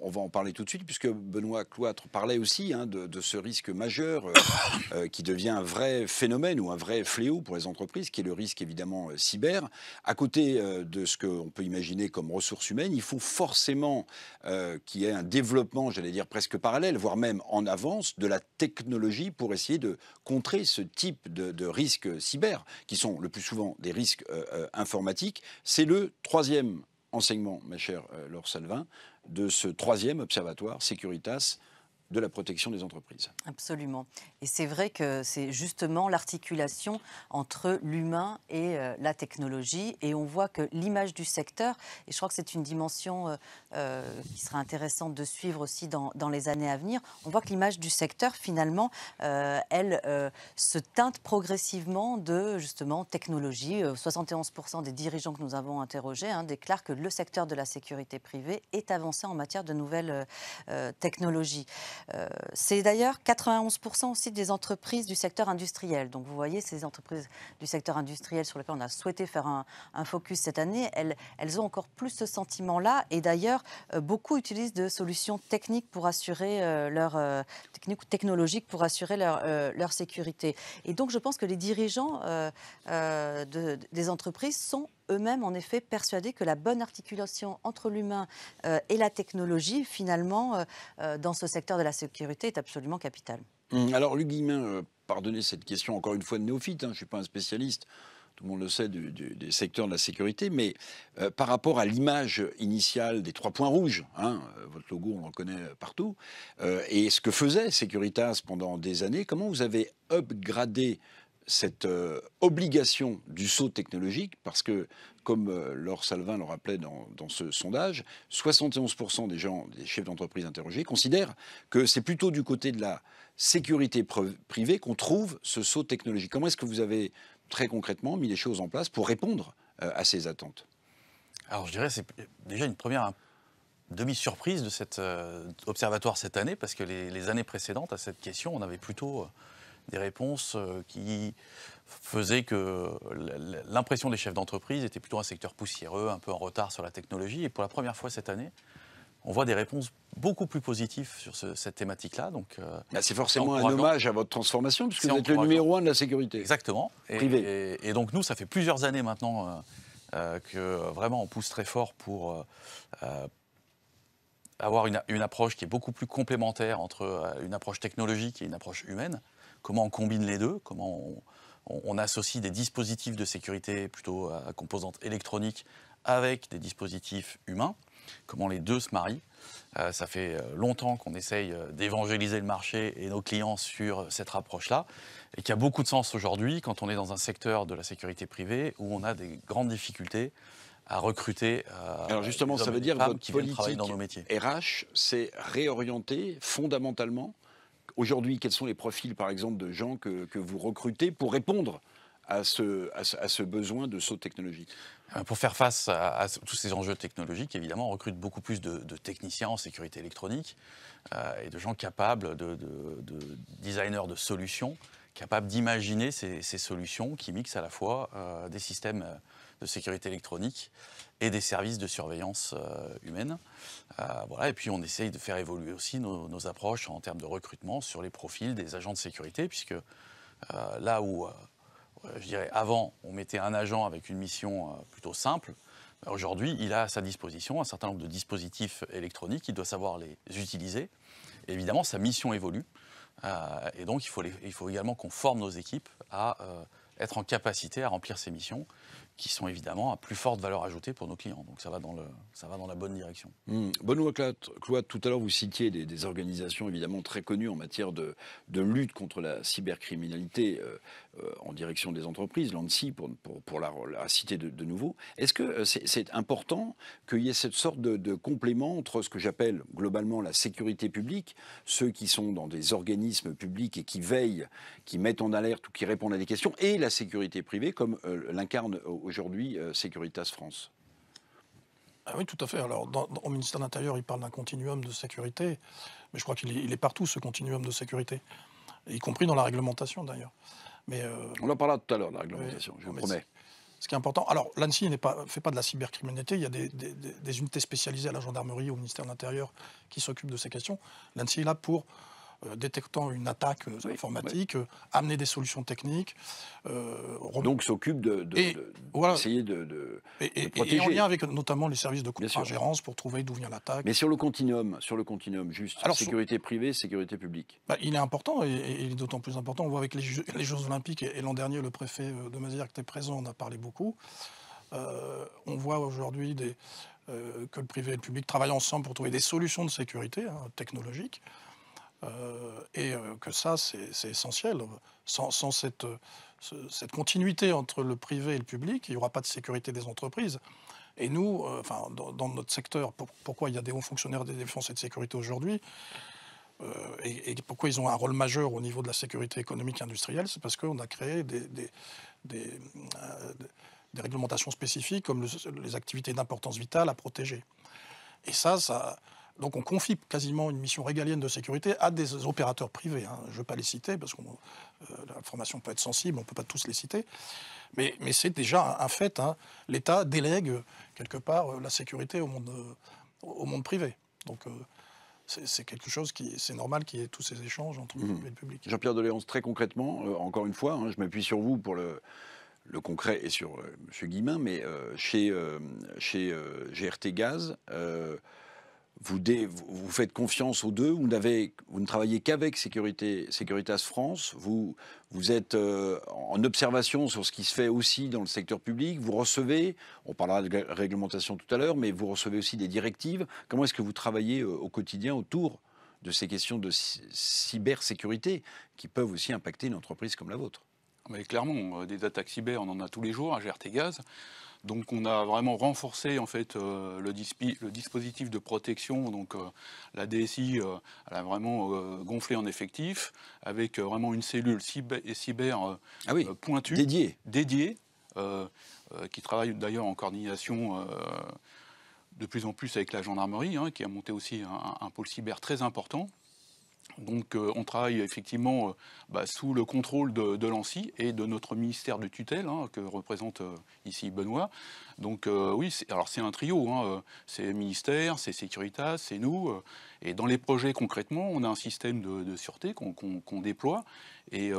on va, en parler tout de suite, puisque Benoît Cloître parlait aussi hein, de, ce risque majeur euh, euh, qui devient un vrai phénomène ou un vrai fléau pour les entreprises, qui est le risque évidemment euh, cyber. À côté de ce qu'on peut imaginer comme ressources humaines, il faut forcément qu'il y ait un développement, j'allais dire presque parallèle, voire même en avance, de la technologie pour essayer de contrer ce type de, de risques cyber, qui sont le plus souvent des risques informatiques. C'est le troisième enseignement, ma chère Laure Salvin, de ce troisième observatoire, Securitas, de la protection des entreprises. Absolument. Et c'est vrai que c'est justement l'articulation entre l'humain et euh, la technologie. Et on voit que l'image du secteur, et je crois que c'est une dimension euh, euh, qui sera intéressante de suivre aussi dans, les années à venir, on voit que l'image du secteur, finalement, elle se teinte progressivement de justement technologie. 71% des dirigeants que nous avons interrogés hein, déclarent que le secteur de la sécurité privée est avancé en matière de nouvelles technologies. Euh, c'est d'ailleurs 91% aussi des entreprises du secteur industriel. Donc vous voyez, ces entreprises du secteur industriel sur lesquelles on a souhaité faire un, focus cette année, elles, ont encore plus ce sentiment-là. Et d'ailleurs, euh, beaucoup utilisent de solutions techniques pour assurer euh, leur ou technologique pour assurer leur, sécurité. Et donc je pense que les dirigeants des entreprises sont eux-mêmes en effet persuadés que la bonne articulation entre l'humain euh, et la technologie, finalement, euh, euh, dans ce secteur de la sécurité, est absolument capitale. Mmh, alors, Luc Guillemin, pardonnez cette question encore une fois de néophyte, hein, je ne suis pas un spécialiste tout le monde le sait, des secteurs de la sécurité, mais par rapport à l'image initiale des trois points rouges, hein, votre logo, on le connaît partout, et ce que faisait Securitas pendant des années, comment vous avez upgradé cette euh, obligation du saut technologique, parce que, comme euh, Laure Salvin le rappelait dans, ce sondage, 71% des gens, des chefs d'entreprise interrogés, considèrent que c'est plutôt du côté de la sécurité privée qu'on trouve ce saut technologique. Comment est-ce que vous avez très concrètement mis les choses en place pour répondre euh, à ces attentes Alors, je dirais, c'est déjà une première demi-surprise de cet observatoire cette année, parce que les, années précédentes à cette question, on avait plutôt des réponses euh, qui faisaient que l'impression des chefs d'entreprise était plutôt un secteur poussiéreux, un peu en retard sur la technologie. Et pour la première fois cette année, on voit des réponses beaucoup plus positives sur cette thématique-là. Donc, euh, bah, c'est forcément un hommage à votre transformation, puisque vous êtes le numéro un de la sécurité. Exactement. Et, Privé. Et, donc nous, ça fait plusieurs années maintenant euh, que vraiment on pousse très fort pour avoir une, approche qui est beaucoup plus complémentaire entre une approche technologique et une approche humaine comment on combine les deux, comment on, associe des dispositifs de sécurité plutôt à, composantes électroniques avec des dispositifs humains, comment les deux se marient. Euh, ça fait euh, longtemps qu'on essaye euh, d'évangéliser le marché et nos clients sur cette approche-là, et qui a beaucoup de sens aujourd'hui quand on est dans un secteur de la sécurité privée où on a des grandes difficultés à recruter. Alors justement, ça veut dire votre politique RH, c'est réorienter fondamentalement Aujourd'hui, quels sont les profils, par exemple, de gens que, vous recrutez pour répondre à ce, besoin de saut technologique euh, Pour faire face à, tous ces enjeux technologiques, évidemment, on recrute beaucoup plus de, techniciens en sécurité électronique euh, et de gens capables, de designers de solutions capable d'imaginer ces, solutions qui mixent à la fois euh, des systèmes euh, de sécurité électronique et des services de surveillance euh, humaine. voilà. Et puis on essaye de faire évoluer aussi nos, approches en termes de recrutement sur les profils des agents de sécurité, puisque là où, je dirais, avant, on mettait un agent avec une mission plutôt simple, bah, Aujourd'hui, il a à sa disposition un certain nombre de dispositifs électroniques, il doit savoir les utiliser. évidemment, sa mission évolue. Euh, et donc, il faut, il faut également qu'on forme nos équipes à euh, être en capacité à remplir ces missions qui sont évidemment à plus forte valeur ajoutée pour nos clients. Donc ça va dans, le, ça va dans la bonne direction. Mmh. Benoît Claude. tout à l'heure vous citiez des, organisations évidemment très connues en matière de, lutte contre la cybercriminalité euh, euh, en direction des entreprises, l'ANSI pour, pour, la, citer de, nouveau. Est-ce que euh, c'est important qu'il y ait cette sorte de, de complément entre ce que j'appelle globalement la sécurité publique, ceux qui sont dans des organismes publics et qui veillent, qui mettent en alerte ou qui répondent à des questions, et la sécurité privée comme l'incarne aujourd'hui euh, Securitas France. Ah oui, tout à fait. Alors, au ministère de l'Intérieur, il parle d'un continuum de sécurité, mais je crois qu'il est, partout, ce continuum de sécurité, y compris dans la réglementation d'ailleurs. Mais, euh, On en parlera tout à l'heure, la réglementation, je vous promets. Ce qui est important. Alors, l'ANSI ne fait pas de la cybercriminalité. Il y a des, des unités spécialisées à la gendarmerie, au ministère de l'Intérieur, qui s'occupent de ces questions. L'ANSI est là pour euh, détectant une attaque euh, informatique, euh, amener des solutions techniques. Donc s'occupe de, d'essayer de, protéger. Et en lien avec notamment les services de contre-ingérence pour trouver d'où vient l'attaque. Mais sur le continuum, sur le continuum juste, sécurité privée, sécurité publique. Bah, il est important et, il est d'autant plus important. On voit avec les Jeux, Olympiques et, l'an dernier, le préfet de Mazière qui était présent, on a parlé beaucoup. on voit aujourd'hui que le privé et le public travaillent ensemble pour trouver des solutions de sécurité technologique. Hein, technologiques. Euh, et euh, que ça, c'est essentiel. Sans, cette, euh, cette, continuité entre le privé et le public, il n'y aura pas de sécurité des entreprises. Et nous, enfin, dans, notre secteur, pourquoi il y a des hauts fonctionnaires des défenses et de sécurité aujourd'hui et, pourquoi ils ont un rôle majeur au niveau de la sécurité économique et industrielle, c'est parce qu'on a créé des, des, réglementations spécifiques comme les activités d'importance vitale à protéger. Et ça, ça, donc on confie quasiment une mission régalienne de sécurité à des opérateurs privés. Hein. Je ne veux pas les citer parce que euh, l'information peut être sensible, on ne peut pas tous les citer. Mais, c'est déjà un, fait. Hein. L'État délègue quelque part euh, la sécurité au monde, euh, au monde privé. Donc c'est quelque chose qui, c'est normal qu'il y ait tous ces échanges entre mmh. le public. Jean-Pierre Deléonce, très concrètement, encore une fois, hein, je m'appuie sur vous pour le, le concret et sur M. Guillemin, mais chez, chez GRT Gaz, vous, vous, faites confiance aux deux, vous, vous ne travaillez qu'avec Sécurité, France, vous, vous êtes euh, en observation sur ce qui se fait aussi dans le secteur public, vous recevez, on parlera de réglementation tout à l'heure, mais vous recevez aussi des directives. Comment est-ce que vous travaillez euh, au quotidien autour de ces questions de cybersécurité qui peuvent aussi impacter une entreprise comme la vôtre mais clairement, euh, des attaques cyber, on en a tous les jours à hein, GRT Gaz. Donc on a vraiment renforcé en fait euh, le, dispositif de protection. Donc euh, la DSI euh, a vraiment gonflé en effectif avec vraiment une cellule cyber, ah pointue, dédiée, qui travaille d'ailleurs en coordination de plus en plus avec la gendarmerie, hein, qui a monté aussi un pôle cyber très important. Donc euh, on travaille effectivement euh, bah, sous le contrôle de, de l'ANSI et de notre ministère de tutelle hein, que représente euh, ici Benoît. Donc oui, alors c'est un trio, hein, c'est ministère, c'est Securitas, c'est nous. et dans les projets concrètement, on a un système de, sûreté qu'on déploie. Et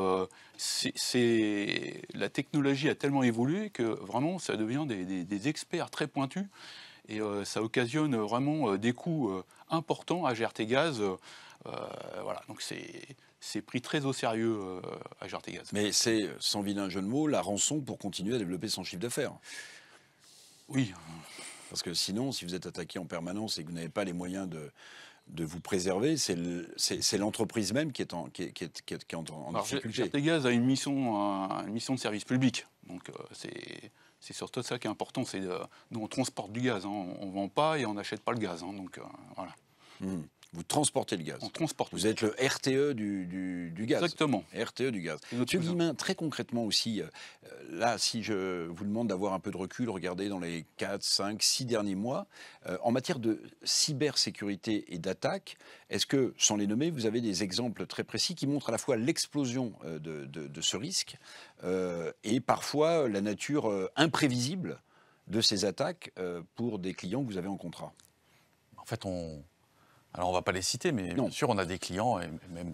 c'est la technologie a tellement évolué que vraiment ça devient des, des experts très pointus. Et ça occasionne vraiment des coûts importants à GRT Gaz. Euh, voilà, donc c'est pris très au sérieux euh, à Jarté-Gaz. Mais c'est, sans vilain jeu de mots, la rançon pour continuer à développer son chiffre d'affaires. Oui. Parce que sinon, si vous êtes attaqué en permanence et que vous n'avez pas les moyens de, vous préserver, c'est l'entreprise même qui est en, qui est, qui en, Gaz a une mission, une mission de service public. Donc euh, c'est surtout ça qui est important. C'est nous on transporte du gaz, hein. on, ne vend pas et on n'achète pas le gaz. Hein. donc voilà. Hmm. Vous transportez le gaz. On transporte. Vous êtes le RTE du, gaz. Exactement. RTE du gaz. Monsieur Guillemin, très concrètement aussi, euh, là, si je vous demande d'avoir un peu de recul, regardez dans les 4, 5, 6 derniers mois, euh, en matière de cybersécurité et d'attaque, est-ce que, sans les nommer, vous avez des exemples très précis qui montrent à la fois l'explosion euh, de, de, ce risque et parfois la nature imprévisible de ces attaques pour des clients que vous avez en contrat En fait, on alors on ne va pas les citer, mais bien sûr, on a des clients, et même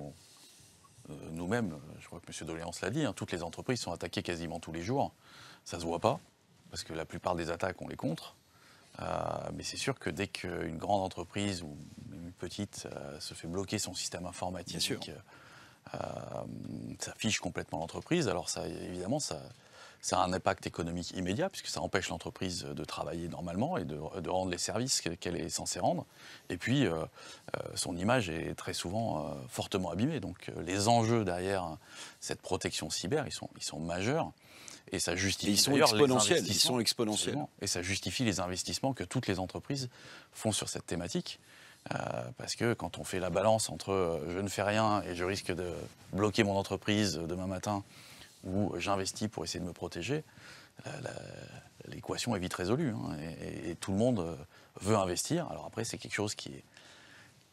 euh, nous-mêmes, je crois que M. Doléance l'a dit, hein, toutes les entreprises sont attaquées quasiment tous les jours. Ça ne se voit pas, parce que la plupart des attaques, on les contre. Euh, mais c'est sûr que dès qu'une grande entreprise ou une petite euh, se fait bloquer son système informatique, ça fiche complètement l'entreprise. Alors ça, évidemment, ça, ça a un impact économique immédiat, puisque ça empêche l'entreprise de travailler normalement et de, rendre les services qu'elle est censée rendre. Et puis, euh, euh, son image est très souvent euh, fortement abîmée. Donc, les enjeux derrière cette protection cyber, ils sont, ils sont majeurs. Et ça justifie ils sont Les ils sont exponentiels. Et ça justifie les investissements que toutes les entreprises font sur cette thématique. parce que quand on fait la balance entre je ne fais rien et je risque de bloquer mon entreprise demain matin où j'investis pour essayer de me protéger, l'équation est vite résolue. Hein, et, tout le monde euh, veut investir. Alors après, c'est quelque chose qui est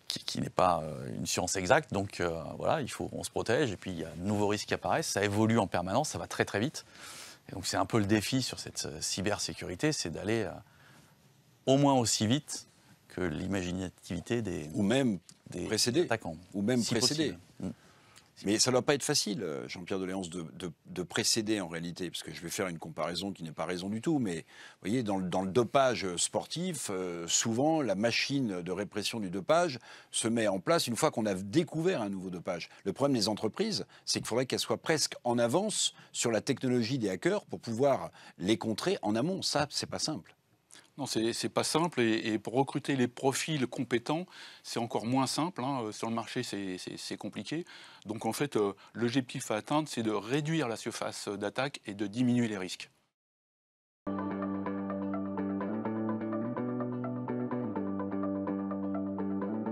qui, n'est pas euh, une science exacte, donc euh, voilà, il faut, on se protège, et puis il y a de nouveaux risques qui apparaissent, ça évolue en permanence, ça va très très vite. Et donc c'est un peu le défi sur cette cybersécurité, c'est d'aller au moins aussi vite que l'imaginativité des ou même des attaquants, ou même si précédés. Mais ça ne doit pas être facile, euh, Jean-Pierre Doléance, de, précéder en réalité, parce que je vais faire une comparaison qui n'est pas raison du tout, mais vous voyez, dans, le dopage sportif, euh, souvent la machine de répression du dopage se met en place une fois qu'on a découvert un nouveau dopage. Le problème des entreprises, c'est qu'il faudrait qu'elles soient presque en avance sur la technologie des hackers pour pouvoir les contrer en amont. Ça, c'est pas simple. Non, c'est pas simple. Et, pour recruter les profils compétents, c'est encore moins simple. Hein. Euh, sur le marché, c'est compliqué. Donc en fait, euh, l'objectif à atteindre, c'est de réduire la surface d'attaque et de diminuer les risques.